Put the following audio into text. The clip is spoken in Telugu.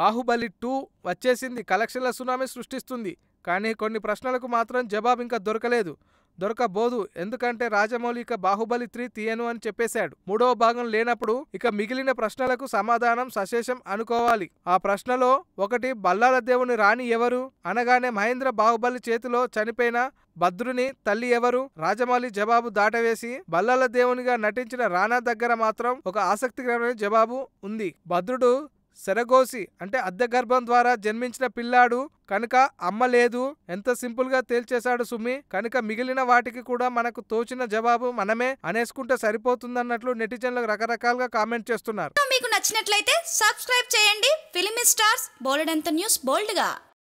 బాహుబలి టూ వచ్చేసింది కలెక్షన్ల సునామీ సృష్టిస్తుంది కానీ కొన్ని ప్రశ్నలకు మాత్రం జవాబు ఇంకా దొరకలేదు దొరకబోదు ఎందుకంటే రాజమౌళి ఇక బాహుబలి త్రీ తీయను అని చెప్పేశాడు మూడవ భాగం లేనప్పుడు ఇక మిగిలిన ప్రశ్నలకు సమాధానం సశేషం అనుకోవాలి ఆ ప్రశ్నలో ఒకటి బల్లాల దేవుని రాణి ఎవరు అనగానే మహేంద్ర బాహుబలి చేతిలో చనిపోయిన భద్రుని తల్లి ఎవరు రాజమౌళి జవాబు దాటవేసి బల్లాల దేవునిగా నటించిన రాణా దగ్గర మాత్రం ఒక ఆసక్తికరమైన జవాబు ఉంది భద్రుడు సెరగోసి అంటే అద్దె గర్భం ద్వారా జన్మించిన పిల్లాడు కనుక అమ్మ లేదు ఎంత సింపుల్ గా తేల్చేశాడు సుమి కనుక మిగిలిన వాటికి కూడా మనకు తోచిన జవాబు మనమే అనేసుకుంటే సరిపోతుందన్నట్లు నెటిజన్లు రకరకాలుగా కామెంట్ చేస్తున్నారు మీకు నచ్చినట్లయితే సబ్స్క్రైబ్ చేయండి ఫిలిం స్టార్స్ బోల్డ్ అంత న్యూస్ బోల్డ్గా